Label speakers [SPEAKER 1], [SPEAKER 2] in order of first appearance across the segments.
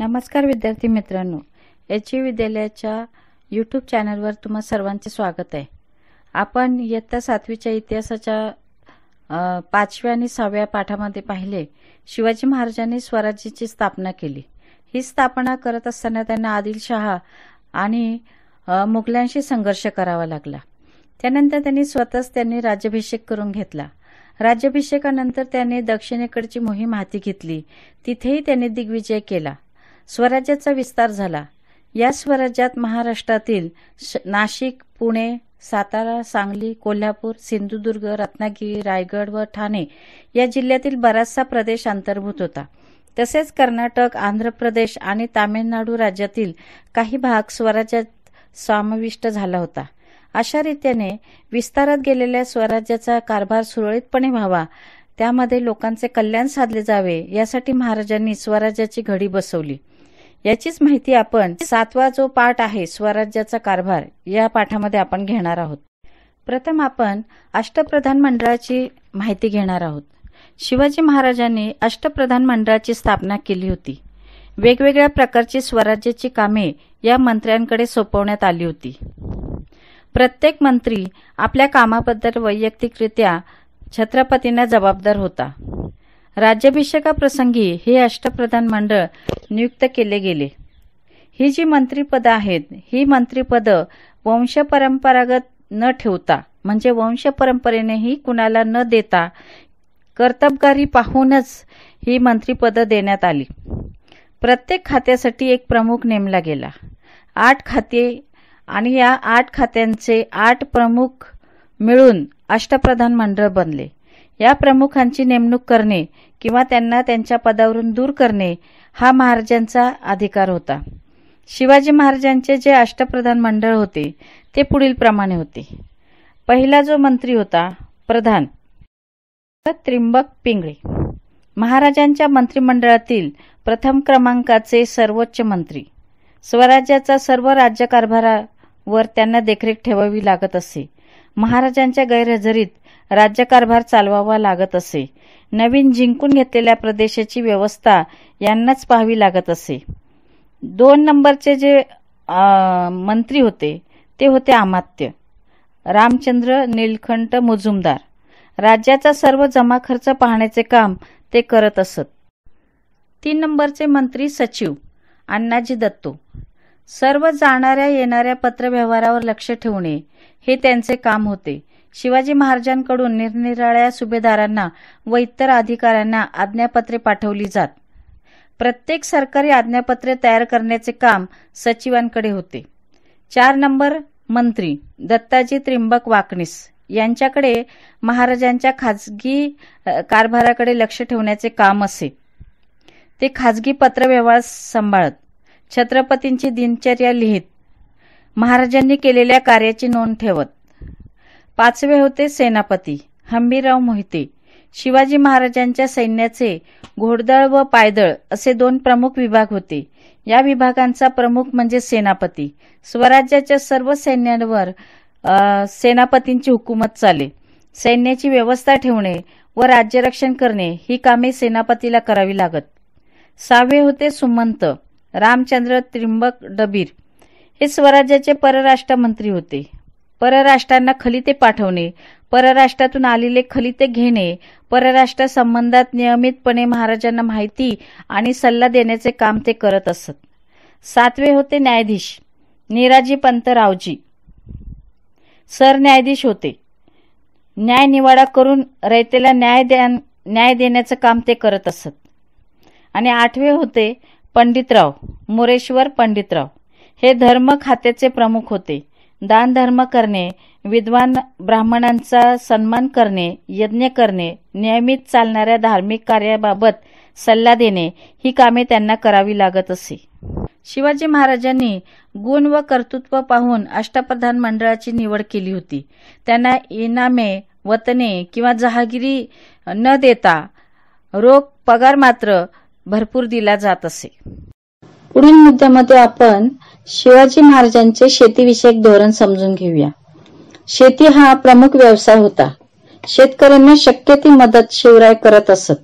[SPEAKER 1] नमस्कार विद्यार्थी मित्रांनो एच ई विद्यालयाच्या यूट्यूब चॅनलवर तुम्हा सर्वांचे स्वागत आहे आपण इयत्ता सातवीच्या इतिहासाच्या पाचव्या आणि सहाव्या पाठामध्ये पाहिले शिवाजी महाराजांनी स्वराज्याची स्थापना केली ही स्थापना करत असताना त्यांना आदिलशहा आणि मुघलांशी संघर्ष करावा लागला त्यानंतर त्यांनी स्वतःच त्यांनी राज्याभिषेक करून घेतला राज्याभिषेकानंतर त्यांनी दक्षिणेकडची मोहीम हाती घेतली तिथेही त्यांनी दिग्विजय केला स्वराज्याचा विस्तार झाला या स्वराज्यात महाराष्ट्रातील नाशिक पुणे सातारा सांगली कोल्हापूर सिंधुदुर्ग रत्नागिरी रायगड व ठाणे या जिल्ह्यातील बराचसा प्रदेश अंतर्भूत होता तसेच कर्नाटक आंध्र प्रदेश आणि तामिळनाडू राज्यातील काही भाग स्वराज्यात समाविष्ट झाला होता अशा रीतीने विस्तारात गेलेल्या स्वराज्याचा कारभार सुरळीतपणे व्हावा त्यामध्ये लोकांचे कल्याण साधले जावे यासाठी महाराजांनी स्वराज्याची घडी बसवली याचीच माहिती आपण सातवा जो पाठ आहे स्वराज्याचा कारभार या पाठामध्ये आपण घेणार आहोत प्रथम आपण अष्टप्रधान मंडळाची माहिती घेणार आहोत शिवाजी महाराजांनी अष्टप्रधान मंडळाची स्थापना केली होती वेगवेगळ्या प्रकारची स्वराज्याची कामे या मंत्र्यांकडे सोपवण्यात आली होती प्रत्येक मंत्री आपल्या कामाबद्दल वैयक्तिकरित्या छत्रपतींना जबाबदार होता राज्याभिषेकाप्रसंगी हे अष्टप्रधान मंडळ नियुक्त केले गेले ही जी मंत्रीपदं आहेत ही मंत्रीपदं परंपरागत न ठेवता म्हणजे वंशपरंपरेनेही कुणाला न देता कर्तबगारी पाहूनच ही मंत्रीपदं देण्यात आली प्रत्येक खात्यासाठी एक प्रमुख नेमला गेला आठ खाते आणि या आठ खात्यांचे आठ प्रमुख मिळून अष्टप्रधान मंडळ बनले या प्रमुखांची नेमणूक करणे किंवा त्यांना त्यांच्या पदावरून दूर करणे हा महाराजांचा अधिकार होता शिवाजी महाराजांचे जे अष्टप्रधान मंडळ होते ते पुढील प्रमाणे होते पहिला जो मंत्री होता प्रधान त्रिंबक पिंगळे महाराजांच्या मंत्रिमंडळातील प्रथम क्रमांकाचे सर्वोच्च मंत्री स्वराज्याचा सर्व राज्यकारभारावर त्यांना देखरेख ठेवावी लागत असे महाराजांच्या गैरहजेरीत राज्यकारभार चालवावा लागत असे नवीन जिंकून घेतलेल्या प्रदेशाची व्यवस्था यांनाच पाहावी लागत असे दोन नंबरचे जे मंत्री होते ते होते अमात्य रामचंद्र नीलकंठ मुजुमदार राज्याचा सर्व जमा खर्च पाहण्याचे काम ते करत असत तीन नंबरचे मंत्री सचिव अण्णाजी दत्तो सर्व जाणाऱ्या येणाऱ्या पत्रव्यवहारावर लक्ष ठेवणे हे त्यांचे काम होते शिवाजी महाराजांकडून निरनिराळ्या सुभेदारांना व इतर अधिकाऱ्यांना आज्ञापत्रे पाठवली जात प्रत्येक सरकारी आज्ञापत्रे तयार करण्याचे काम सचिवांकडे होते चार नंबर मंत्री दत्ताजी त्रिंबक वाकणीस यांच्याकडे महाराजांच्या खाजगी कारभाराकडे लक्ष ठेवण्याचे काम असे ते खाजगी पत्रव्यवहार सांभाळत छत्रपतींची दिनचर्या लिहित महाराजांनी केलेल्या कार्याची नोंद ठेवत पाचवे होते सेनापती हंबीराव मोहिते शिवाजी महाराजांच्या सैन्याचे घोडदळ व पायदळ असे दोन प्रमुख विभाग होते या विभागांचा प्रमुख म्हणजे सेनापती स्वराज्याच्या सर्व सैन्यांवर सेनापतींची हुकूमत चाले सैन्याची व्यवस्था ठेवणे व राज्यरक्षण करणे ही कामे सेनापतीला करावी लागत सहावे होते सुमंत रामचंद्र त्रिंबक डबीर हे स्वराज्याचे परराष्ट्र मंत्री होते परराष्ट्रांना खलिते पाठवणे परराष्ट्रातून आलेले खलिते घेणे परराष्ट्र संबंधात नियमितपणे महाराजांना माहिती आणि सल्ला देण्याचे काम ते करत असत सातवे होते न्यायाधीश निराजी पंतरावजी रावजी सरन्यायाधीश होते न्यायनिवाडा करून रयतेला न्याय न्याय देण्याचं काम ते करत असत आणि आठवे होते पंडितराव मोरेश्वर पंडितराव हे धर्म खात्याचे प्रमुख होते दानधर्म करणे विद्वान ब्राह्मणांचा सन्मान करणे यज्ञ करणे नियमित चालणाऱ्या धार्मिक कार्याबाबत सल्ला देणे ही कामे त्यांना करावी लागत असे शिवाजी महाराजांनी गुण व कर्तृत्व पाहून अष्टप्रधान मंडळाची निवड केली होती त्यांना इनामे वतने किंवा जहागिरी न देता रोख पगार मात्र भरपूर दिला जात असे पुढील मुद्द्यामध्ये आपण शिवाजी महाराजांचे शेतीविषयक धोरण समजून घेऊया शेती हा प्रमुख व्यवसाय होता शेतकऱ्यांना शक्य ती मदत शिवराय करत असत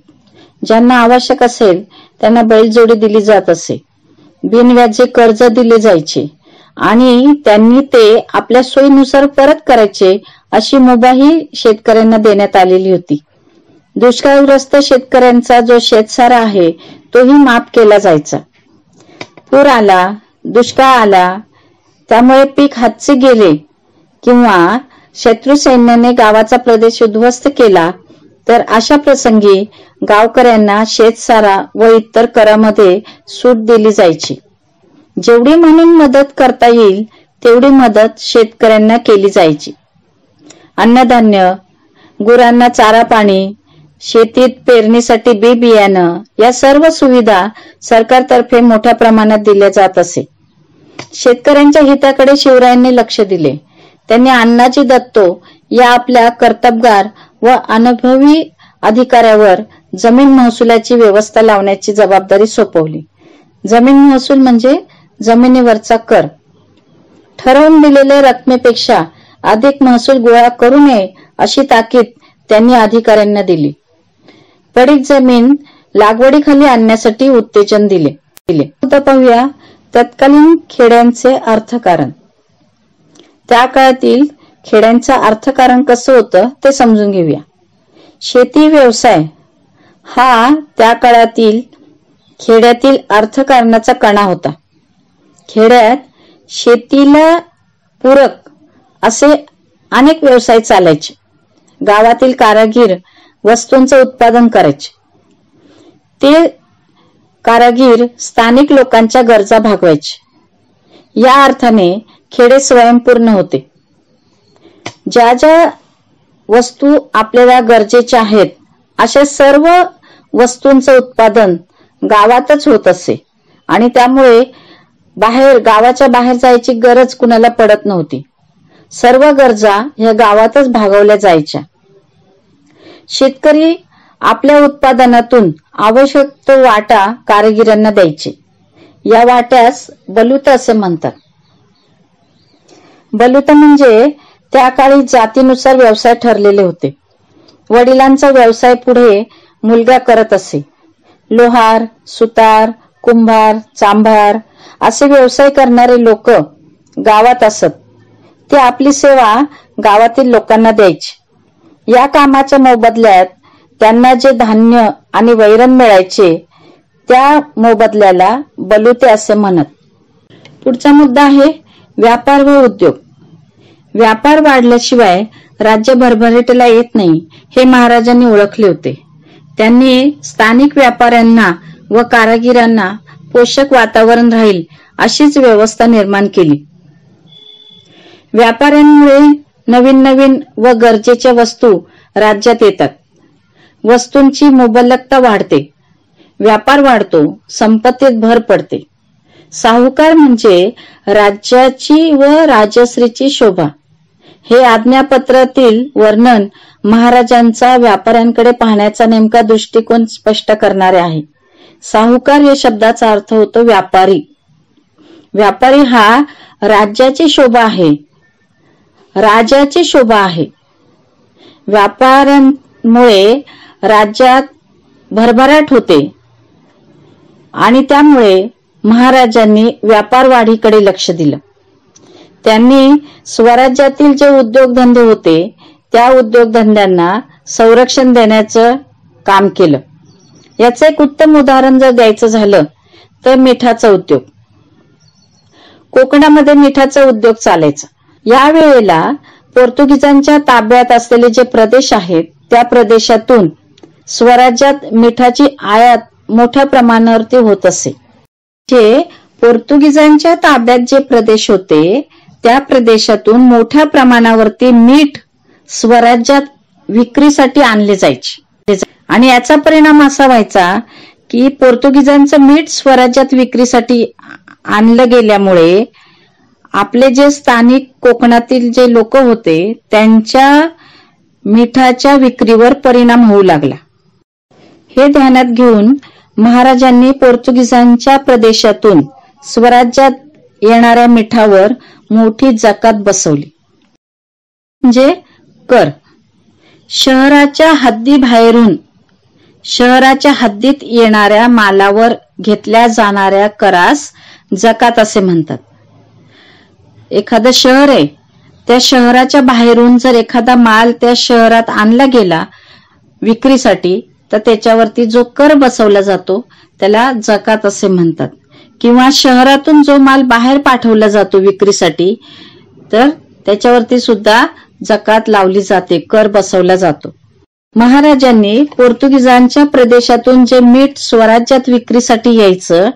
[SPEAKER 1] ज्यांना आवश्यक असेल त्यांना बैलजोडी दिली जात असे बिनव्याजे कर्ज दिले जायचे आणि त्यांनी ते आपल्या सोयीनुसार परत करायचे अशी मुभाही शेतकऱ्यांना देण्यात आलेली होती दुष्काळग्रस्त शेतकऱ्यांचा जो शेतसारा आहे तोही माफ केला जायचा पूर आला दुष्काळ आला त्यामुळे पीक हातचे गेले किंवा शत्रू सैन्याने गावाचा प्रदेश उद्ध्वस्त केला तर अशा प्रसंगी गावकऱ्यांना शेतसारा व इतर करामध्ये सूट दिली जायची जेवढी म्हणून मदत करता येईल तेवढी मदत शेतकऱ्यांना केली जायची अन्नधान्य गुरांना चारा पाणी शेतीत पेरणीसाठी बी बियाणं या सर्व सुविधा सरकारतर्फे मोठ्या प्रमाणात दिल्या जात असे शेतकऱ्यांच्या हिताकडे शिवरायांनी लक्ष दिले त्यांनी अण्णाजी दत्तो या आपल्या कर्तबगार व अनुभवी अधिकाऱ्यावर जमीन महसुलाची व्यवस्था लावण्याची जबाबदारी सोपवली जमीन महसूल म्हणजे जमिनीवरचा कर ठरवून दिलेल्या रकमेपेक्षा अधिक महसूल गोळा करू नये अशी ताकीद त्यांनी अधिकाऱ्यांना दिली पडीक जमीन लागवडीखाली आणण्यासाठी उत्तेजन दिले दिले पाहूया तत्कालीन खेड्यांचे अर्थकारण त्या काळातील खेड्यांचं अर्थकारण कसं होतं ते समजून घेऊया शेती व्यवसाय हा त्या काळातील खेड्यातील अर्थकारणाचा कणा होता खेड्यात शेतीला पूरक असे अनेक व्यवसाय चालायचे गावातील कारागीर वस्तूंचं उत्पादन करायचे ते कारागीर स्थानिक लोकांच्या गरजा भागवायचे या अर्थाने खेडे स्वयंपूर्ण होते ज्या ज्या वस्तू आपल्याला गरजेच्या आहेत अशा सर्व वस्तूंचं उत्पादन गावातच होत असे आणि त्यामुळे बाहेर गावाच्या बाहेर जायची गरज कुणाला पडत नव्हती सर्व गरजा ह्या गावातच भागवल्या जायच्या शेतकरी आपल्या उत्पादनातून आवश्यक तो वाटा कारागिरांना द्यायचे या वाट्यास बलुत असे म्हणतात बलुत म्हणजे त्या काळी जातीनुसार व्यवसाय ठरलेले होते वडिलांचा व्यवसाय पुढे मुलगा करत असे लोहार सुतार कुंभार चांभार असे व्यवसाय करणारे लोक गावात असत ते आपली सेवा गावातील लोकांना द्यायची या कामाच्या मोबदल्यात त्यांना जे धान्य आणि वैरण मिळायचे त्या मोबदल्याला बलुते असे म्हणत पुढचा मुद्दा आहे व्यापार व उद्योग व्यापार वाढल्याशिवाय राज्य भरभराटीला येत नाही हे महाराजांनी ओळखले होते त्यांनी स्थानिक व्यापाऱ्यांना व कारागिरांना पोषक वातावरण राहील अशीच व्यवस्था निर्माण केली व्यापाऱ्यांमुळे नवीन नवीन व गरजेच्या वस्तू राज्यात येतात वस्तूंची मुबलकता वाढते व्यापार वाढतो संपत्तीत भर पडते साहूकार म्हणजे राज्याची व राजश्रीची शोभा हे आज्ञापत्रातील वर्णन महाराजांचा व्यापाऱ्यांकडे पाहण्याचा नेमका दृष्टिकोन स्पष्ट करणारे आहे साहूकार या शब्दाचा अर्थ होतो व्यापारी व्यापारी हा राज्याची शोभा आहे राजाची शोभा आहे व्यापारांमुळे राज्यात भरभराट होते आणि त्यामुळे महाराजांनी व्यापार वाढीकडे लक्ष दिलं त्यांनी स्वराज्यातील जे उद्योगधंदे होते त्या उद्योगधंद्यांना संरक्षण देण्याचं काम केलं याचं एक उत्तम उदाहरण जर द्यायचं झालं तर मिठाचा उद्योग कोकणामध्ये मिठाचा उद्योग चालायचा या वेळेला पोर्तुगीजांच्या ताब्यात असलेले जे प्रदेश आहेत त्या प्रदेशातून स्वराज्यात मिठाची आयात मोठ्या प्रमाणावरती होत असे जे पोर्तुगीजांच्या ताब्यात जे प्रदेश होते त्या प्रदेशातून मोठ्या प्रमाणावरती मीठ स्वराज्यात विक्रीसाठी आणले जायचे आणि याचा परिणाम असा व्हायचा की पोर्तुगीजांचं मीठ स्वराज्यात विक्रीसाठी आणलं गेल्यामुळे आपले जे स्थानिक कोकणातील जे लोक होते त्यांच्या मिठाच्या विक्रीवर परिणाम होऊ लागला हे ध्यानात घेऊन महाराजांनी पोर्तुगीजांच्या प्रदेशातून स्वराज्यात येणाऱ्या मिठावर मोठी जकात बसवली म्हणजे कर शहराच्या हद्दी बाहेरून शहराच्या हद्दीत येणाऱ्या मालावर घेतल्या जाणाऱ्या करास जकात असे म्हणतात एखादं शहर आहे त्या शहराच्या बाहेरून जर एखादा माल त्या शहरात आणला गेला विक्रीसाठी तर त्याच्यावरती जो कर बसवला जातो त्याला जकात असे म्हणतात किंवा शहरातून जो माल बाहेर पाठवला जातो विक्रीसाठी तर त्याच्यावरती सुद्धा जकात लावली जाते कर बसवला जातो महाराजांनी पोर्तुगीजांच्या प्रदेशातून जे मीठ स्वराज्यात विक्रीसाठी यायचं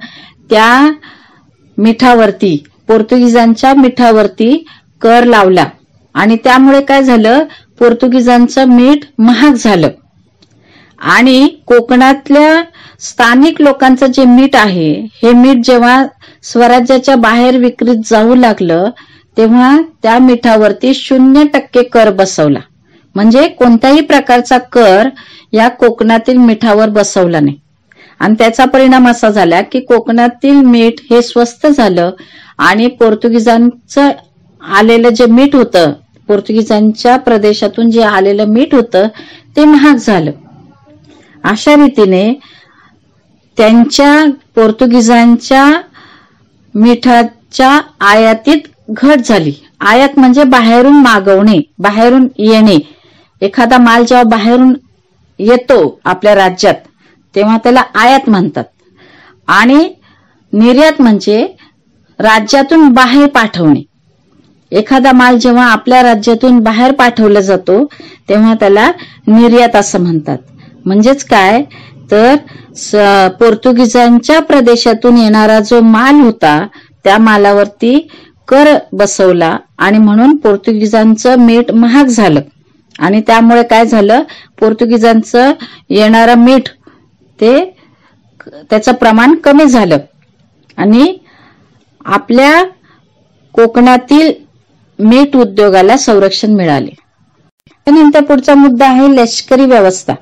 [SPEAKER 1] त्या मिठावरती पोर्तुगीजांच्या मिठावरती कर लावला आणि त्यामुळे काय झालं पोर्तुगीजांचं मीठ महाग झालं आणि कोकणातल्या स्थानिक लोकांचं जे मीठ आहे हे मीठ जेव्हा स्वराज्याच्या बाहेर विक्रीत जाऊ लागलं तेव्हा त्या मिठावरती शून्य टक्के कर बसवला म्हणजे कोणत्याही प्रकारचा कर या कोकणातील मिठावर बसवला नाही आणि त्याचा परिणाम असा झाला की कोकणातील मीठ हे स्वस्त झालं आणि पोर्तुगीजांचं आलेलं जे मीठ होतं पोर्तुगीजांच्या प्रदेशातून जे आलेलं मीठ होतं ते महाग झालं अशा रीतीने त्यांच्या पोर्तुगीजांच्या मिठाच्या आयातीत घट झाली आयात म्हणजे बाहेरून मागवणे बाहेरून येणे एखादा माल जेव्हा बाहेरून येतो आपल्या राज्यात तेव्हा त्याला आयात म्हणतात आणि निर्यात म्हणजे राज्यातून बाहेर पाठवणे एखादा माल जेव्हा आपल्या राज्यातून बाहेर पाठवला जातो तेव्हा त्याला निर्यात असं म्हणतात म्हणजेच काय तर पोर्तुगीजांच्या प्रदेशातून येणारा जो माल होता त्या मालावरती कर बसवला आणि म्हणून पोर्तुगीजांचं मीठ महाग झालं आणि त्यामुळे काय झालं पोर्तुगीजांचं येणारं मीठ ते त्याचं प्रमाण कमी झालं आणि आपल्या कोकणातील मीठ उद्योगाला संरक्षण मिळाले त्यानंतर पुढचा मुद्दा आहे लष्करी व्यवस्था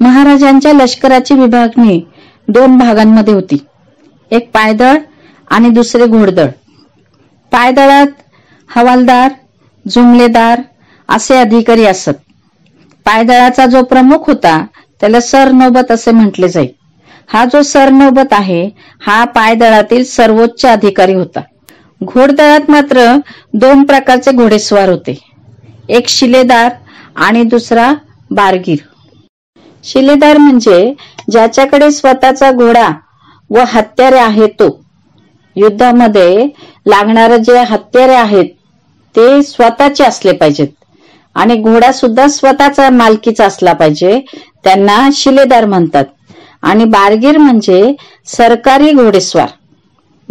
[SPEAKER 1] महाराजांच्या लष्कराची विभागणी दोन भागांमध्ये होती एक पायदळ आणि दुसरे घोडदळ पायदळात हवालदार जुमलेदार असे अधिकारी असत पायदळाचा जो प्रमुख होता त्याला सर नोबत असे म्हटले जाईल हा जो सरनौबत आहे हा पायदळातील सर्वोच्च अधिकारी होता घोडदळात मात्र दोन प्रकारचे घोडेस्वार होते एक शिलेदार आणि दुसरा बारगीर शिलेदार म्हणजे ज्याच्याकडे स्वतःचा घोडा व हत्यारे आहे तो युद्धामध्ये लागणार जे हत्यारे आहेत ते स्वतःचे असले पाहिजेत आणि घोडा सुद्धा स्वतःचा मालकीचा असला पाहिजे त्यांना शिलेदार म्हणतात आणि बारगीर म्हणजे सरकारी घोडेस्वार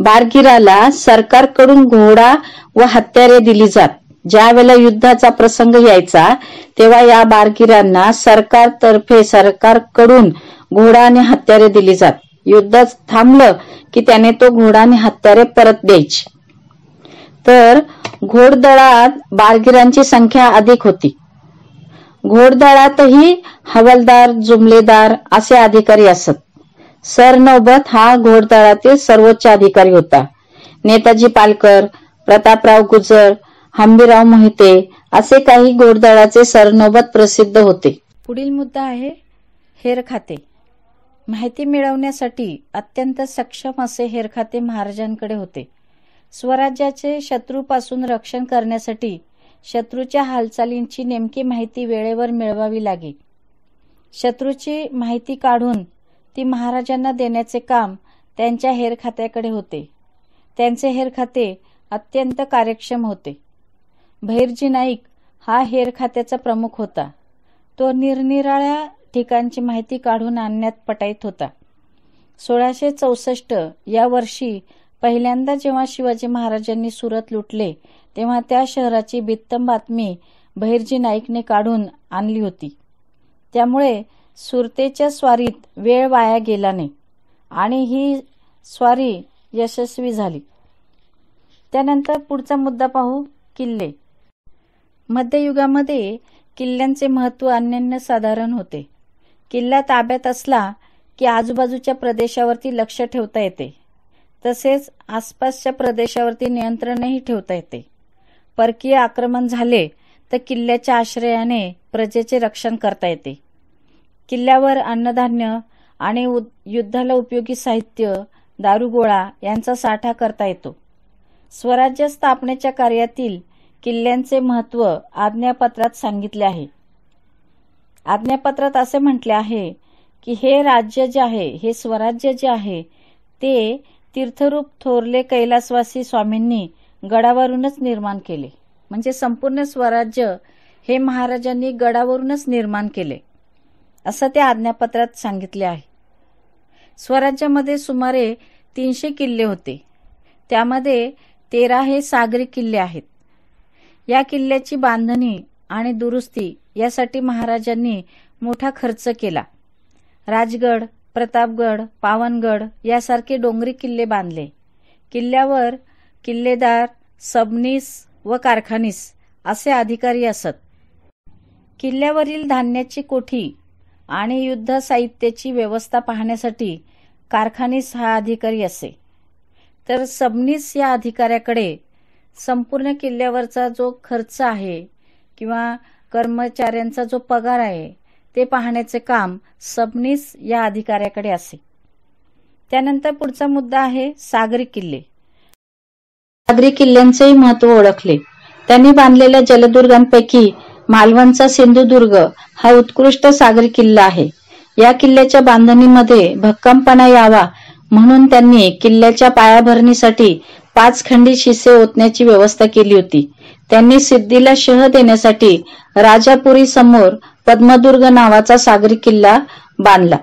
[SPEAKER 1] बारगिराला सरकारकडून घोडा व हत्यारे दिली जात ज्यावेळेला युद्धाचा प्रसंग यायचा तेव्हा या बारगिरांना सरकारतर्फे सरकारकडून घोडा आणि हत्यारे दिली जात युद्ध थांबलं की त्याने तो घोडा आणि हत्यारे परत द्यायची तर घोडदळात बारगिरांची संख्या अधिक होती घोडदळातही हवालदार जुमलेदार असे अधिकारी असत सरनौबत हा घोडदळातील सर्वोच्च अधिकारी होता नेताजी पालकर प्रतापराव गुजर हंबीराव मोहिते असे काही घोडदळाचे सरनोबत प्रसिद्ध होते पुढील मुद्दा आहे हेर खाते माहिती मिळवण्यासाठी अत्यंत सक्षम असे हेर खाते महाराजांकडे होते स्वराज्याचे शत्रूपासून रक्षण करण्यासाठी शत्रूच्या हालचालींची नेमकी माहिती वेळेवर मिळवावी लागे शत्रूची माहिती काढून ती महाराजांना देण्याचे काम त्यांच्या हेर खात्याकडे होते त्यांचे खाते अत्यंत कार्यक्षम होते भैरजी नाईक हा खात्याचा प्रमुख होता तो निरनिराळ्या ठिकाणची माहिती काढून आणण्यात पटाईत होता सोळाशे चौसष्ट या वर्षी पहिल्यांदा जेव्हा शिवाजी महाराजांनी सुरत लुटले तेव्हा त्या शहराची बित्तम बातमी बहिर्जी नाईकने काढून आणली होती त्यामुळे सुरतेच्या स्वारीत वेळ वाया गेला नाही आणि ही स्वारी यशस्वी झाली त्यानंतर पुढचा मुद्दा पाहू किल्ले मध्ययुगामध्ये किल्ल्यांचे महत्त्व साधारण होते किल्ला ताब्यात असला की आजूबाजूच्या प्रदेशावरती लक्ष ठेवता येते तसेच आसपासच्या प्रदेशावरती नियंत्रणही ठेवता येते परकीय आक्रमण झाले तर किल्ल्याच्या आश्रयाने प्रजेचे रक्षण करता येते किल्ल्यावर अन्नधान्य आणि युद्धाला उपयोगी साहित्य दारुगोळा यांचा साठा करता येतो स्वराज्य स्थापनेच्या कार्यातील किल्ल्यांचे महत्व आज्ञापत्रात सांगितले आहे आज्ञापत्रात असे म्हटले आहे की हे राज्य जे आहे हे स्वराज्य जे आहे ते तीर्थरूप थोरले कैलासवासी स्वामींनी गडावरूनच निर्माण केले म्हणजे संपूर्ण स्वराज्य हे महाराजांनी गडावरूनच निर्माण केले असं त्या आज्ञापत्रात सांगितले आहे स्वराज्यामध्ये सुमारे तीनशे किल्ले होते त्यामध्ये तेरा हे सागरी किल्ले आहेत या किल्ल्याची बांधणी आणि दुरुस्ती यासाठी महाराजांनी मोठा खर्च केला राजगड प्रतापगड पावनगड यासारखे डोंगरी किल्ले बांधले किल्ल्यावर किल्लेदार सबनीस व कारखानीस असे अधिकारी असत किल्ल्यावरील धान्याची कोठी आणि युद्ध साहित्याची व्यवस्था पाहण्यासाठी कारखानीस हा अधिकारी असे तर सबनीस या अधिकाऱ्याकडे संपूर्ण किल्ल्यावरचा जो खर्च आहे किंवा कर्मचाऱ्यांचा जो पगार आहे ते पाहण्याचे काम सबनीस या अधिकाऱ्याकडे असे त्यानंतर पुढचा मुद्दा आहे सागरी किल्ले सागरी किल्ल्यांचेही महत्व ओळखले त्यांनी बांधलेल्या जलदुर्गांपैकी मालवणचा सिंधुदुर्ग हा उत्कृष्ट सागरी किल्ला आहे या किल्ल्याच्या बांधणीमध्ये भक्कमपणा यावा म्हणून त्यांनी किल्ल्याच्या पायाभरणीसाठी पाच खंडी शिसे ओतण्याची व्यवस्था केली होती त्यांनी सिद्धीला शह देण्यासाठी राजापुरी समोर पद्मदुर्ग नावाचा सागरी किल्ला बांधला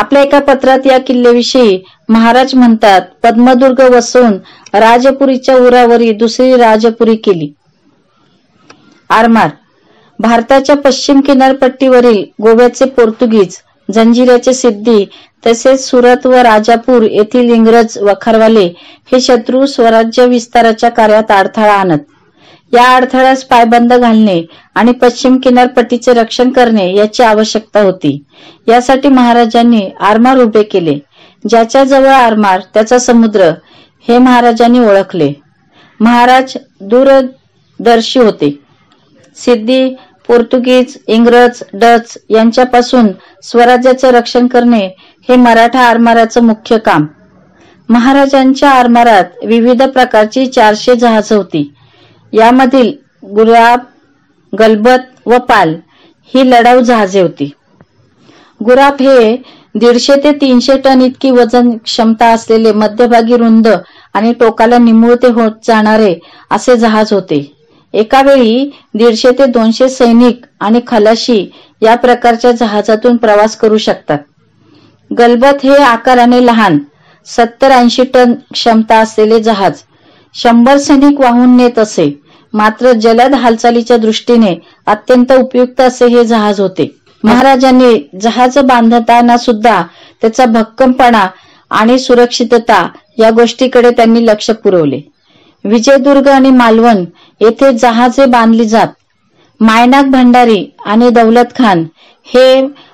[SPEAKER 1] आपल्या एका पत्रात या किल्ल्याविषयी महाराज म्हणतात पद्मदुर्ग वसून राजपुरीच्या उरावरी दुसरी राजपुरी केली आरमार भारताच्या पश्चिम किनारपट्टीवरील गोव्याचे पोर्तुगीज जंजिराचे सिद्धी तसेच सुरत व राजापूर येथील इंग्रज वखारवाले हे शत्रू स्वराज्य विस्ताराच्या कार्यात अडथळा आणत या अडथळ्यास पायबंद घालणे आणि पश्चिम किनारपट्टीचे रक्षण करणे याची आवश्यकता होती यासाठी महाराजांनी आरमार उभे केले ज्याच्या जवळ आरमार त्याचा समुद्र हे महाराजांनी ओळखले महाराज दूरदर्शी होते सिद्धी पोर्तुगीज इंग्रज डच यांच्यापासून स्वराज्याचे रक्षण करणे हे मराठा आरमाराचं मुख्य काम महाराजांच्या आरमारात विविध प्रकारची चारशे जहाज होती यामधील गुराब गलबत व पाल ही लढाऊ जहाजे होती गुराब हे दीडशे ते तीनशे टन इतकी वजन क्षमता असलेले मध्यभागी रुंद आणि टोकाला निमुळते होत जाणारे असे जहाज होते एका वेळी दीडशे ते दोनशे सैनिक आणि खलाशी या प्रकारच्या जहाजातून प्रवास करू शकतात गलबत हे आकाराने लहान सत्तर ऐंशी टन क्षमता असलेले जहाज शंभर सैनिक वाहून नेत असे मात्र जलद हालचालीच्या दृष्टीने अत्यंत उपयुक्त असे हे जहाज होते महाराजांनी जहाज बांधताना सुद्धा त्याचा भक्कमपणा आणि सुरक्षितता या गोष्टीकडे त्यांनी लक्ष पुरवले विजयदुर्ग आणि मालवण येथे जहाजे बांधली जात मायनाक भंडारी आणि दौलत खान हे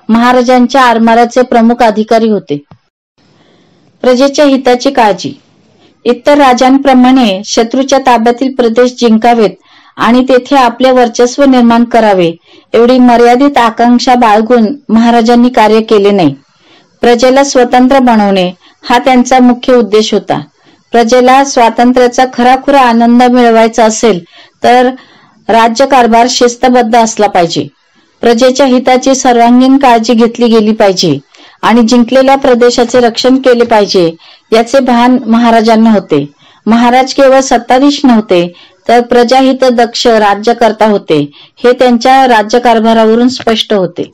[SPEAKER 1] महाराजांच्या आरमाराचे प्रमुख अधिकारी होते प्रजेच्या हिताची काळजी इतर राजांप्रमाणे शत्रूच्या ताब्यातील प्रदेश जिंकावेत आणि तेथे आपले वर्चस्व निर्माण करावे एवढी मर्यादित आकांक्षा बाळगून महाराजांनी कार्य केले नाही प्रजेला स्वतंत्र बनवणे हा त्यांचा मुख्य उद्देश होता प्रजेला स्वातंत्र्याचा खराखुरा आनंद मिळवायचा असेल तर राज्यकारभार शिस्तबद्ध असला पाहिजे प्रजेच्या हिताची सर्वांगीण काळजी घेतली गेली पाहिजे आणि जिंकलेल्या प्रदेशाचे रक्षण केले पाहिजे याचे भान महाराजांना होते महाराज केवळ सत्ताधीश नव्हते तर प्रजाहित दक्ष राज्यकर्ता होते हे त्यांच्या राज्यकारभारावरून स्पष्ट होते